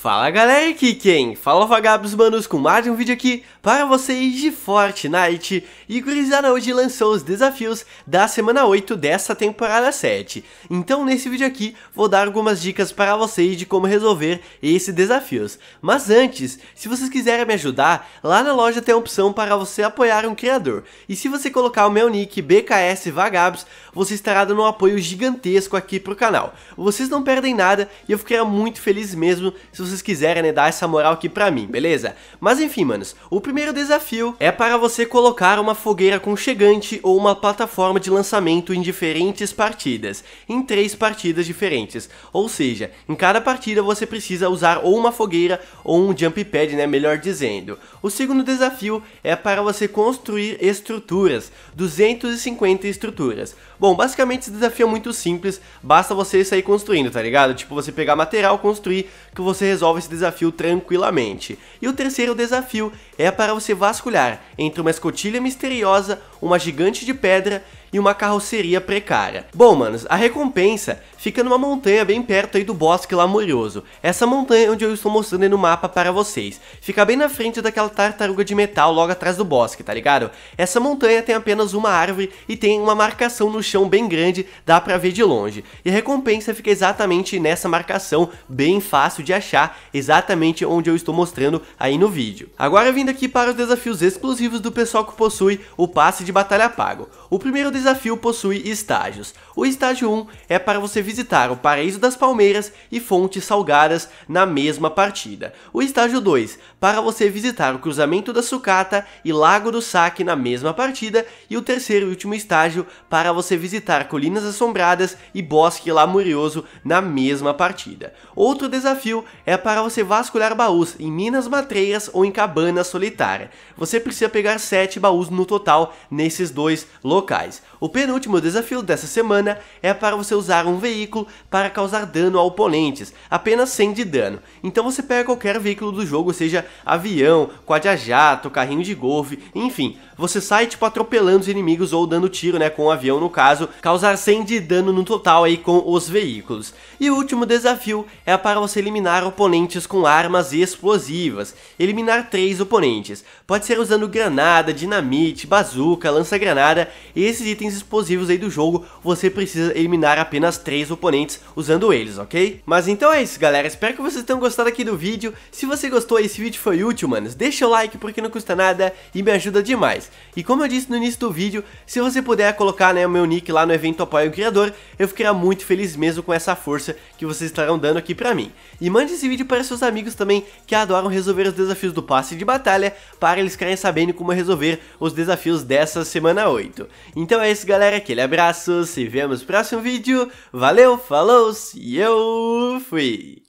Fala galera, aqui quem? Fala vagabos manos com mais um vídeo aqui para vocês de Fortnite E Gurizada hoje lançou os desafios da semana 8 dessa temporada 7 Então nesse vídeo aqui vou dar algumas dicas para vocês de como resolver esses desafios Mas antes, se vocês quiserem me ajudar, lá na loja tem a opção para você apoiar um criador E se você colocar o meu nick BKS Vagabos, você estará dando um apoio gigantesco aqui pro canal Vocês não perdem nada e eu ficaria muito feliz mesmo se vocês quiserem, né, dar essa moral aqui pra mim, beleza? Mas enfim, manos, o primeiro desafio é para você colocar uma fogueira conchegante ou uma plataforma de lançamento em diferentes partidas, em três partidas diferentes. Ou seja, em cada partida você precisa usar ou uma fogueira ou um jump pad, né, melhor dizendo. O segundo desafio é para você construir estruturas, 250 estruturas. Bom, basicamente esse desafio é muito simples, basta você sair construindo, tá ligado? Tipo, você pegar material, construir, que você resolve esse desafio tranquilamente. E o terceiro desafio é para você vasculhar entre uma escotilha misteriosa, uma gigante de pedra e uma carroceria precária. Bom, manos, a recompensa fica numa montanha bem perto aí do bosque morioso. Essa montanha é onde eu estou mostrando aí no mapa para vocês. Fica bem na frente daquela tartaruga de metal logo atrás do bosque, tá ligado? Essa montanha tem apenas uma árvore e tem uma marcação no chão bem grande, dá pra ver de longe. E a recompensa fica exatamente nessa marcação, bem fácil de achar, exatamente onde eu estou mostrando aí no vídeo. Agora vindo aqui para os desafios exclusivos do pessoal que possui o passe de batalha pago. O primeiro desafio possui estágios. O estágio 1 é para você visitar o Paraíso das Palmeiras e Fontes Salgadas na mesma partida. O estágio 2, para você visitar o Cruzamento da Sucata e Lago do Saque na mesma partida. E o terceiro e último estágio, para você visitar Colinas Assombradas e Bosque Lamurioso na mesma partida. Outro desafio é para você vasculhar baús em Minas Matreiras ou em Cabana Solitária. Você precisa pegar 7 baús no total nesses dois locais. O penúltimo desafio dessa semana é para você usar um veículo para causar dano a oponentes, apenas 100 de dano. Então você pega qualquer veículo do jogo, seja avião, quad-jato, carrinho de golfe, enfim, você sai tipo atropelando os inimigos ou dando tiro, né, com o avião no caso, causar 100 de dano no total aí com os veículos. E o último desafio é para você eliminar oponentes com armas explosivas. Eliminar três oponentes. Pode ser usando granada, dinamite, bazuca, lança-granada e esses itens explosivos aí do jogo, você precisa eliminar apenas 3 oponentes usando eles, ok? Mas então é isso, galera. Espero que vocês tenham gostado aqui do vídeo. Se você gostou, esse vídeo foi útil, manos. Deixa o like porque não custa nada e me ajuda demais. E como eu disse no início do vídeo, se você puder colocar né, o meu nick lá no evento Apoia o Criador, eu ficaria muito feliz mesmo com essa força que vocês estarão dando aqui pra mim. E mande esse vídeo para seus amigos também que adoram resolver os desafios do passe de batalha para eles ficarem sabendo como resolver os desafios dessa essa semana 8. Então é isso, galera. Aquele abraço. Se vemos no próximo vídeo. Valeu, falou e eu fui!